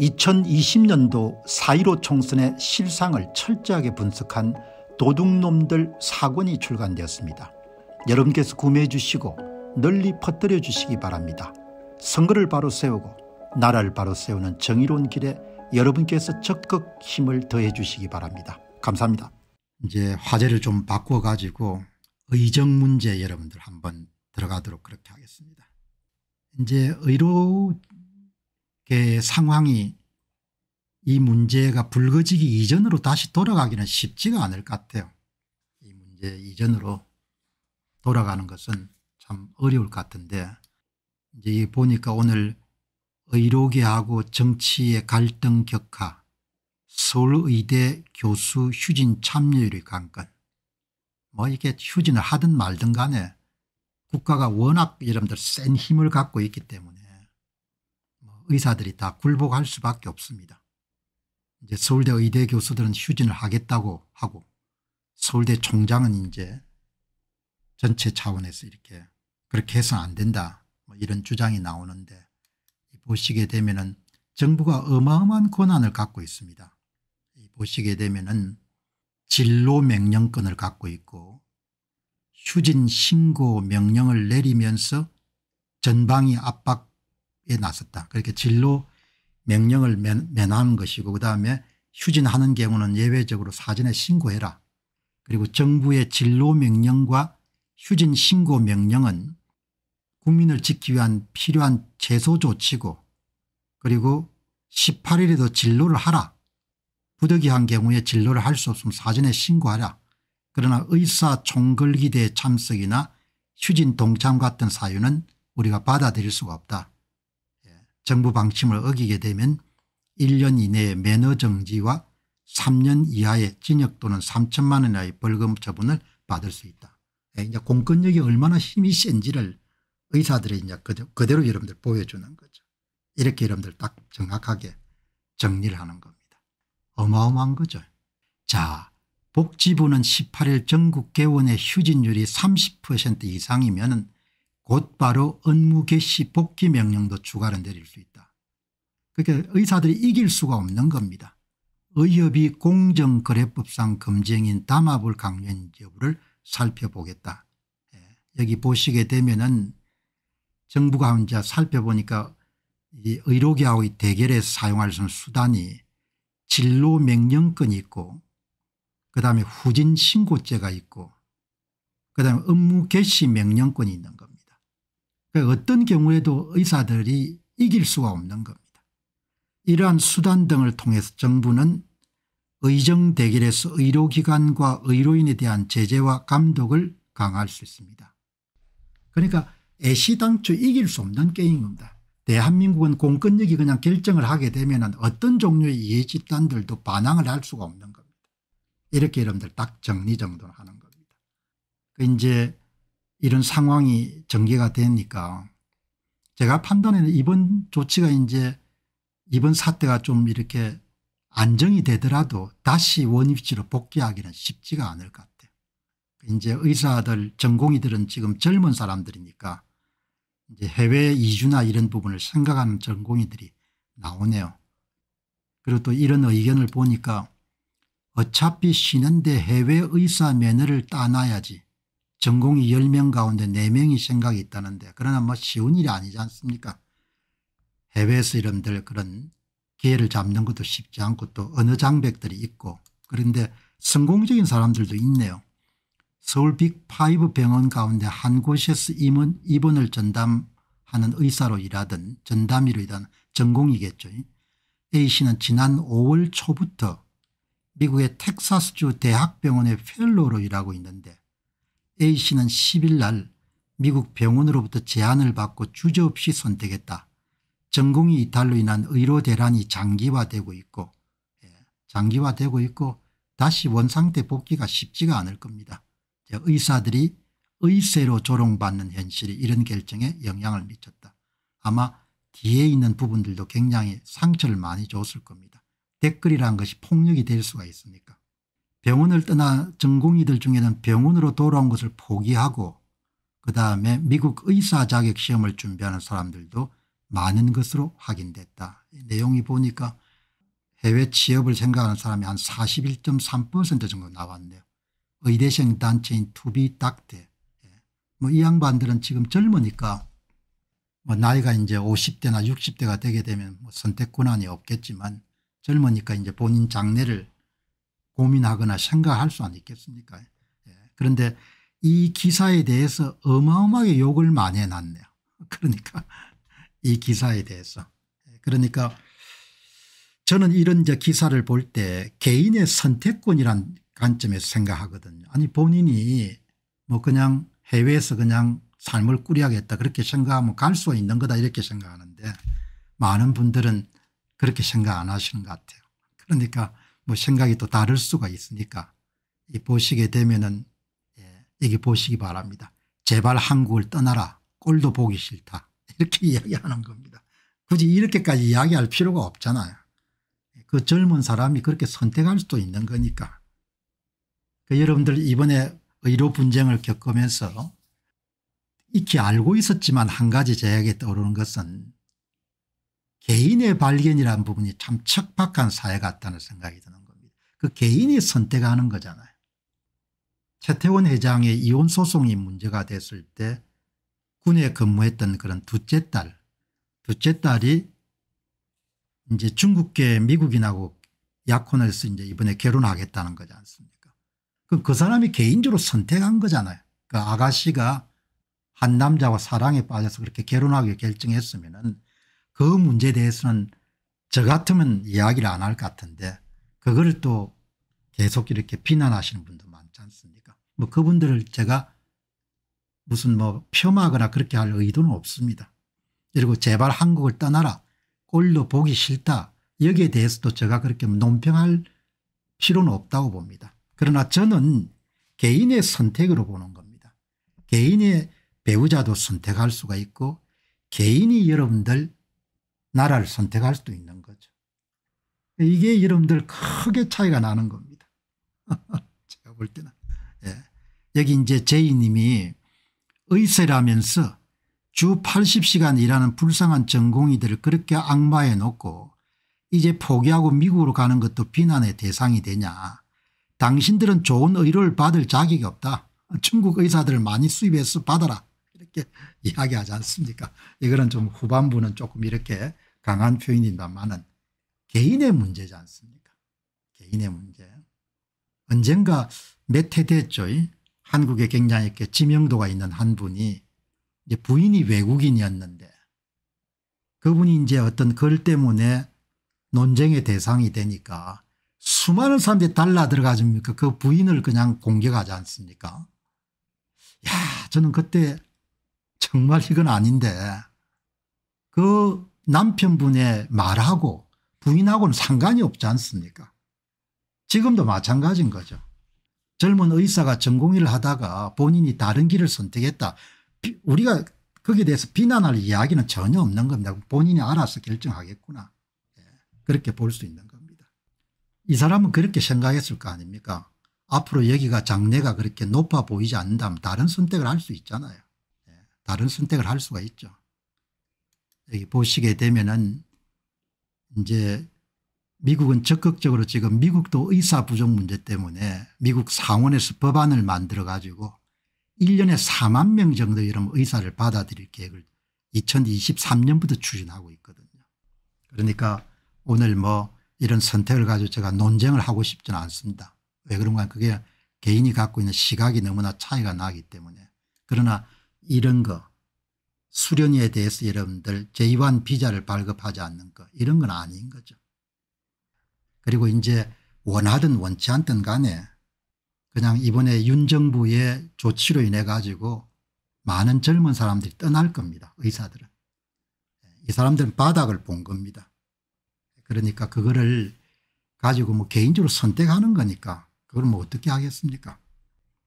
2020년도 4.15 총선의 실상을 철저하게 분석한 도둑놈들 사권이 출간되었습니다. 여러분께서 구매해 주시고 널리 퍼뜨려 주시기 바랍니다. 선거를 바로 세우고 나라를 바로 세우는 정의로운 길에 여러분께서 적극 힘을 더해 주시기 바랍니다. 감사합니다. 이제 화제를 좀 바꿔 가지고 의정 문제 여러분들 한번 들어가도록 그렇게 하겠습니다. 이제 의료 이렇게 상황이 이 문제가 불거지기 이전으로 다시 돌아가기는 쉽지가 않을 것 같아요. 이 문제 이전으로 돌아가는 것은 참 어려울 것 같은데 이제 보니까 오늘 의료계하고 정치의 갈등 격화 서울의대 교수 휴진 참여율이 강건 뭐 이렇게 휴진을 하든 말든 간에 국가가 워낙 여러분들 센 힘을 갖고 있기 때문에 의사들이 다 굴복할 수밖에 없습니다. 이제 서울대 의대 교수들은 휴진을 하겠다고 하고 서울대 총장은 이제 전체 차원에서 이렇게 그렇게 해서는 안 된다 뭐 이런 주장이 나오는데 보시게 되면은 정부가 어마어마한 권한을 갖고 있습니다. 보시게 되면은 진로 명령권을 갖고 있고 휴진 신고 명령을 내리면서 전방위 압박 나섰다. 그렇게 진로 명령을 면하는 것이고 그다음에 휴진하는 경우는 예외적으로 사전에 신고해라. 그리고 정부의 진로 명령과 휴진 신고 명령은 국민을 지키기 위한 필요한 제소 조치고 그리고 18일에도 진로를 하라. 부득이한 경우에 진로를 할 수 없으면 사전에 신고하라. 그러나 의사 총궐기대 참석이나 휴진 동참 같은 사유는 우리가 받아들일 수가 없다. 정부 방침을 어기게 되면 1년 이내에 매너 정지와 3년 이하의 징역 또는 3천만 원 이하의 벌금 처분을 받을 수 있다. 예, 이제 공권력이 얼마나 힘이 센지를 의사들이 이제 그대로 여러분들 보여주는 거죠. 이렇게 여러분들 딱 정확하게 정리를 하는 겁니다. 어마어마한 거죠. 자 복지부는 18일 전국 개원의 휴진율이 30% 이상이면 은 곧바로 업무 개시 복귀 명령도 추가로 내릴 수 있다. 그러니까 의사들이 이길 수가 없는 겁니다. 의협이 공정거래법상 금쟁인 담합을 강요한 여부를 살펴보겠다. 예. 여기 보시게 되면 은 정부가 혼자 살펴보니까 이의료계하의대결에 사용할 수 있는 수단이 진로 명령권이 있고 그다음에 후진 신고죄가 있고 그다음에 업무 개시 명령권이 있는 겁니다. 그 어떤 경우에도 의사들이 이길 수가 없는 겁니다. 이러한 수단 등을 통해서 정부는 의정 대결에서 의료기관과 의료인에 대한 제재와 감독을 강화할 수 있습니다. 그러니까 애시당초 이길 수 없는 게임인 니다 대한민국은 공권력이 그냥 결정을 하게 되면 어떤 종류의 이해집단들도 반항을 할 수가 없는 겁니다. 이렇게 여러분들 딱 정리 정도 하는 겁니다. 그 이제 이런 상황이 전개가 되니까 제가 판단에는 이번 조치가 이제 이번 사태가 좀 이렇게 안정이 되더라도 다시 원위치로 복귀하기는 쉽지가 않을 것 같아요. 이제 의사들 전공의들은 지금 젊은 사람들이니까 이제 해외 이주나 이런 부분을 생각하는 전공의들이 나오네요. 그리고 또 이런 의견을 보니까 어차피 쉬는데 해외 의사 면허를 따놔야지 전공이 10명 가운데 4명이 생각이 있다는데 그러나 뭐 쉬운 일이 아니지 않습니까 해외에서 이런들 그런 기회를 잡는 것도 쉽지 않고 또 어느 장벽들이 있고 그런데 성공적인 사람들도 있네요. 서울 빅5 병원 가운데 한 곳에서 임원, 입원을 전담하는 의사로 일하던 전담의로 일하 전공이겠죠. A씨는 지난 5월 초부터 미국의 텍사스주 대학병원의 펠로로 일하고 있는데 A씨는 10일 날 미국 병원으로부터 제안을 받고 주저없이 선택했다. 전공이 이탈로 인한 의료 대란이 장기화되고 있고 예, 장기화되고 있고 다시 원상태 복귀가 쉽지가 않을 겁니다. 의사들이 의세로 조롱받는 현실이 이런 결정에 영향을 미쳤다. 아마 뒤에 있는 부분들도 굉장히 상처를 많이 줬을 겁니다. 댓글이란 것이 폭력이 될 수가 있습니까 병원을 떠나 전공의들 중에는 병원으로 돌아온 것을 포기하고 그다음에 미국 의사 자격 시험을 준비하는 사람들도 많은 것으로 확인됐다. 내용이 보니까 해외 취업을 생각하는 사람이 한 41.3% 정도 나왔네요. 의대생 단체인 투비닥대. 예. 뭐이 양반들은 지금 젊으니까 뭐 나이가 이제 50대나 60대가 되게 되면 뭐 선택 권한이 없겠지만 젊으니까 이제 본인 장래를 고민하거나 생각할 수아있겠습니까 예. 그런데 이 기사에 대해서 어마어마하게 욕을 많이 해놨네요. 그러니까 이 기사에 대해서 예. 그러니까 저는 이런 이제 기사를 볼 때 개인의 선택권이란 관점에서 생각하거든요. 아니 본인이 뭐 그냥 해외에서 그냥 삶을 꾸려야겠다 그렇게 생각하면 갈 수 있는 거다 이렇게 생각하는데 많은 분들은 그렇게 생각 안 하시는 것 같아요. 그러니까 뭐 생각이 또 다를 수가 있으니까 이 보시게 되면은 예, 여기 보시기 바랍니다. 제발 한국을 떠나라. 꼴도 보기 싫다. 이렇게 이야기하는 겁니다. 굳이 이렇게까지 이야기할 필요가 없잖아요. 예, 그 젊은 사람이 그렇게 선택할 수도 있는 거니까. 그 여러분들 이번에 의료 분쟁을 겪으면서 익히 알고 있었지만 한 가지 제약에 떠오르는 것은 개인의 발견이라는 부분이 참 척박한 사회 같다는 생각이 드는 겁니다. 그 개인이 선택하는 거잖아요. 최태원 회장의 이혼 소송이 문제가 됐을 때 군에 근무했던 그런 둘째 딸, 둘째 딸이 이제 중국계 미국인하고 약혼 해서 이제 이번에 결혼하겠다는 거지 않습니까? 그럼 그 사람이 개인적으로 선택한 거잖아요. 그 아가씨가 한 남자와 사랑에 빠져서 그렇게 결혼하기 결정했으면은 그 문제에 대해서는 저 같으면 이야기를 안 할 것 같은데 그걸또 계속 이렇게 비난하시는 분도 많지 않습니까 뭐 그분들을 제가 무슨 뭐 폄하거나 그렇게 할 의도는 없습니다. 그리고 제발 한국을 떠나라 꼴로 보기 싫다 여기에 대해서도 제가 그렇게 논평할 필요는 없다고 봅니다. 그러나 저는 개인의 선택으로 보는 겁니다. 개인의 배우자도 선택할 수가 있고 개인이 여러분들 나라를 선택할 수도 있는 거죠. 이게 여러분들 크게 차이가 나는 겁니다. 제가 볼 때는. 예. 여기 이제 제이님이 의세라면서 주 80시간 일하는 불쌍한 전공의들을 그렇게 악마에 놓고 이제 포기하고 미국으로 가는 것도 비난의 대상이 되냐. 당신들은 좋은 의료를 받을 자격이 없다. 중국 의사들을 많이 수입해서 받아라. 이렇게 이야기하지 않습니까 이거는 좀 후반부는 조금 이렇게 강한 표현입니다만은 개인의 문제지 않습니까? 개인의 문제. 언젠가 몇 해 됐죠. 한국에 굉장히 이렇게 지명도가 있는 한 분이 이제 부인이 외국인이었는데 그분이 이제 어떤 글 때문에 논쟁의 대상이 되니까 수많은 사람들이 달라 들어가줍니까? 그 부인을 그냥 공격하지 않습니까? 야, 저는 그때 정말 이건 아닌데 그 남편분의 말하고 부인하고는 상관이 없지 않습니까 지금도 마찬가지인 거죠. 젊은 의사가 전공의를 하다가 본인이 다른 길을 선택했다. 우리가 거기에 대해서 비난할 이야기는 전혀 없는 겁니다. 본인이 알아서 결정하겠구나. 예, 그렇게 볼 수 있는 겁니다. 이 사람은 그렇게 생각했을 거 아닙니까 앞으로 여기가 장래가 그렇게 높아 보이지 않는다면 다른 선택을 할 수 있잖아요. 예, 다른 선택을 할 수가 있죠. 여기 보시게 되면은 이제 미국은 적극적으로 지금 미국도 의사 부족 문제 때문에 미국 상원에서 법안을 만들어 가지고 1년에 4만 명 정도 이런 의사를 받아들일 계획을 2023년부터 추진하고 있거든요. 그러니까 오늘 뭐 이런 선택을 가지고 제가 논쟁을 하고 싶지는 않습니다. 왜 그런가 그게 개인이 갖고 있는 시각이 너무나 차이가 나기 때문에 그러나 이런 거 수련에 대해서 여러분들 제1 2 비자를 발급하지 않는 것 이런 건 아닌 거죠. 그리고 이제 원하든 원치 않든 간에 그냥 이번에 윤 정부의 조치로 인해 가지고 많은 젊은 사람들이 떠날 겁니다. 의사들은. 이 사람들은 바닥을 본 겁니다. 그러니까 그거를 가지고 뭐 개인적으로 선택하는 거니까 그걸 뭐 어떻게 하겠습니까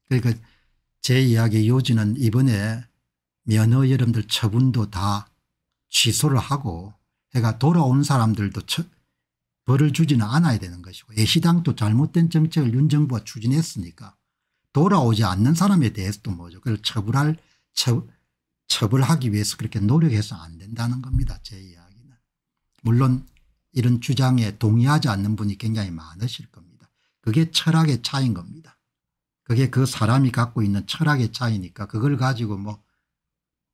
그러니까 제 이야기 요지는 이번에 면허 여러분들 처분도 다 취소를 하고 해가 돌아온 사람들도 처, 벌을 주지는 않아야 되는 것이고 애시당도 예, 잘못된 정책을 윤 정부가 추진했으니까 돌아오지 않는 사람에 대해서도 뭐죠. 그걸 처벌할 처, 처벌하기 위해서 그렇게 노력해서 안 된다는 겁니다. 제 이야기는. 물론 이런 주장에 동의하지 않는 분이 굉장히 많으실 겁니다. 그게 철학의 차인 이 겁니다. 그게 그 사람이 갖고 있는 철학의 차이니까 그걸 가지고 뭐